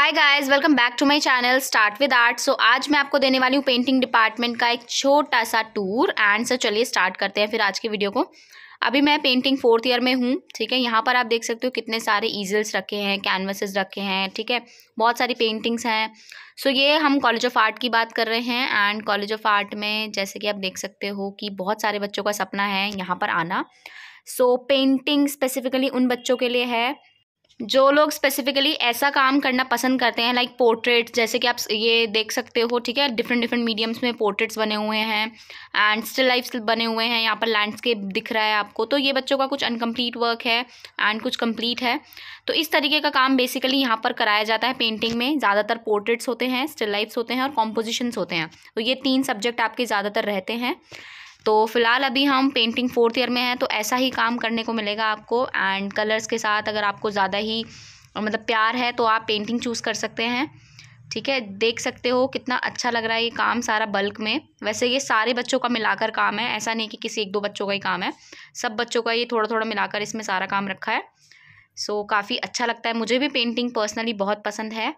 hi guys welcome back to my channel start with art so आज मैं आपको देने वाली हूँ पेंटिंग डिपार्टमेंट का एक छोटा सा टूर एंड सर चलिए स्टार्ट करते हैं फिर आज की वीडियो को अभी मैं पेंटिंग फोर्थ ईयर में हूँ ठीक है यहाँ पर आप देख सकते हो कितने सारे ईजल्स रखे हैं कैनवसेस रखे हैं ठीक है बहुत सारी पेंटिंग्स हैं सो so, ये हम कॉलेज ऑफ आर्ट की बात कर रहे हैं एंड कॉलेज ऑफ आर्ट में जैसे कि आप देख सकते हो कि बहुत सारे बच्चों का सपना है यहाँ पर आना सो पेंटिंग स्पेसिफिकली उन बच्चों के लिए है जो लोग स्पेसिफिकली ऐसा काम करना पसंद करते हैं लाइक पोर्ट्रेट जैसे कि आप ये देख सकते हो ठीक है डिफरेंट डिफरेंट मीडियम्स में पोर्ट्रेट्स बने हुए हैं एंड स्टिल लाइफ बने हुए हैं यहाँ पर लैंडस्केप दिख रहा है आपको तो ये बच्चों का कुछ अनकम्प्लीट वर्क है एंड कुछ कम्प्लीट है तो इस तरीके का काम बेसिकली यहाँ पर कराया जाता है पेंटिंग में ज़्यादातर पोर्ट्रेट्स होते हैं स्टिल लाइफ्स होते हैं और कॉम्पोजिशन होते हैं तो ये तीन सब्जेक्ट आपके ज़्यादातर रहते हैं तो फ़िलहाल अभी हम पेंटिंग फोर्थ ईयर में हैं तो ऐसा ही काम करने को मिलेगा आपको एंड कलर्स के साथ अगर आपको ज़्यादा ही मतलब प्यार है तो आप पेंटिंग चूज़ कर सकते हैं ठीक है देख सकते हो कितना अच्छा लग रहा है ये काम सारा बल्क में वैसे ये सारे बच्चों का मिलाकर काम है ऐसा नहीं कि किसी एक दो बच्चों का ही काम है सब बच्चों का ये थोड़ा थोड़ा मिलाकर इसमें सारा काम रखा है सो काफ़ी अच्छा लगता है मुझे भी पेंटिंग पर्सनली बहुत पसंद है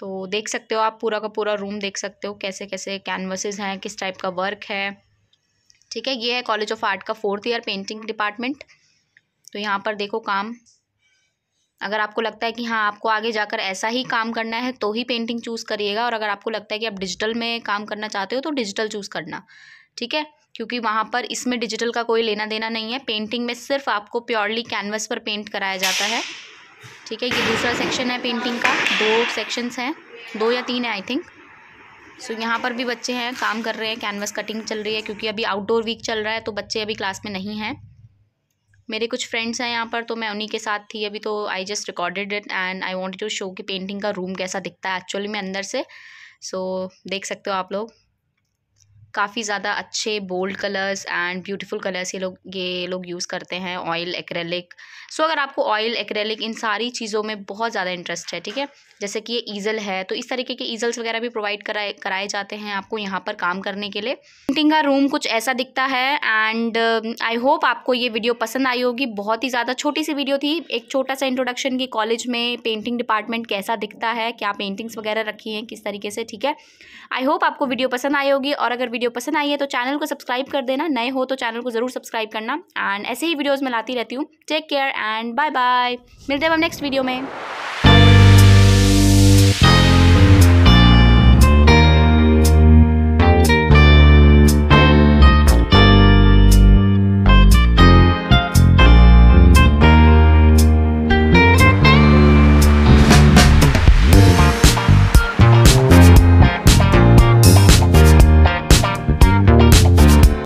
तो देख सकते हो आप पूरा का पूरा रूम देख सकते हो कैसे कैसे कैनवसेज़ हैं किस टाइप का वर्क है ठीक है ये है कॉलेज ऑफ आर्ट का फोर्थ ईयर पेंटिंग डिपार्टमेंट तो यहाँ पर देखो काम अगर आपको लगता है कि हाँ आपको आगे जाकर ऐसा ही काम करना है तो ही पेंटिंग चूज़ करिएगा और अगर आपको लगता है कि आप डिजिटल में काम करना चाहते हो तो डिजिटल चूज़ करना ठीक है क्योंकि वहाँ पर इसमें डिजिटल का कोई लेना देना नहीं है पेंटिंग में सिर्फ आपको प्योरली कैनवस पर पेंट कराया जाता है ठीक है ये दूसरा सेक्शन है पेंटिंग का दो सेक्शंस हैं दो या तीन है आई थिंक सो so, यहाँ पर भी बच्चे हैं काम कर रहे हैं कैनवस कटिंग चल रही है क्योंकि अभी आउटडोर वीक चल रहा है तो बच्चे अभी क्लास में नहीं हैं मेरे कुछ फ्रेंड्स हैं यहाँ पर तो मैं उन्हीं के साथ थी अभी तो I just recorded it and I want to show कि पेंटिंग का रूम कैसा दिखता है एक्चुअली में अंदर से सो so, देख सकते हो आप लोग काफ़ी ज़्यादा अच्छे bold colours and beautiful colours ये लोग ये लोग यूज़ करते हैं ऑयल एक्रेलिक सो अगर आपको ऑयल एक्रेलिक इन सारी चीज़ों में बहुत ज़्यादा इंटरेस्ट है ठीक है जैसे कि ये ईजल है तो इस तरीके के ईजल्स वगैरह भी प्रोवाइड कराए कराए जाते हैं आपको यहाँ पर काम करने के लिए पेंटिंग का रूम कुछ ऐसा दिखता है एंड आई होप आपको ये वीडियो पसंद आई होगी बहुत ही ज़्यादा छोटी सी वीडियो थी एक छोटा सा इंट्रोडक्शन की कॉलेज में पेंटिंग डिपार्टमेंट कैसा दिखता है क्या पेंटिंग्स वगैरह रखी हैं किस तरीके से ठीक है आई होप आपको वीडियो पसंद आई होगी और अगर वीडियो वीडियो पसंद आई है तो चैनल को सब्सक्राइब कर देना नए हो तो चैनल को ज़रूर सब्सक्राइब करना एंड ऐसे ही वीडियोज़ में लाती रहती हूँ take care and bye bye मिलते हैं हम नेक्स्ट वीडियो में